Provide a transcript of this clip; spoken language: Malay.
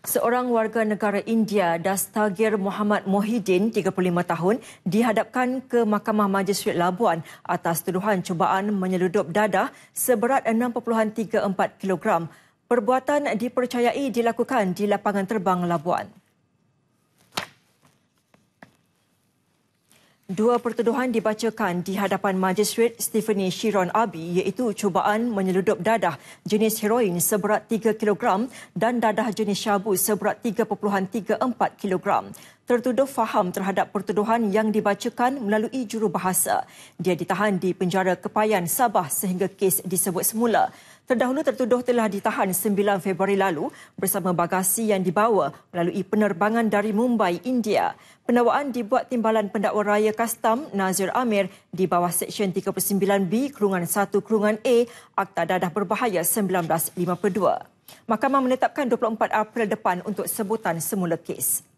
Seorang warga negara India, Dastagir Muhammad Mohidin, 35 tahun, dihadapkan ke Mahkamah Majlis Labuan atas tuduhan cubaan menyeludup dadah seberat 6.34 kg. Perbuatan dipercayai dilakukan di lapangan terbang Labuan. Dua pertuduhan dibacakan di hadapan majistret Stephanie Chiron Abi iaitu cubaan menyeludup dadah jenis heroin seberat 3 kg dan dadah jenis syabu seberat 3.34 kg tertuduh faham terhadap pertuduhan yang dibacakan melalui jurubahasa. Dia ditahan di penjara Kepayan Sabah sehingga kes disebut semula. Terdahulu tertuduh telah ditahan 9 Februari lalu bersama bagasi yang dibawa melalui penerbangan dari Mumbai, India. Pendakwaan dibuat timbalan pendakwa raya kastam Nazir Amir di bawah Seksyen 39B Kurungan 1 Kurungan A Akta Dadah Berbahaya 1952. Mahkamah menetapkan 24 April depan untuk sebutan semula kes.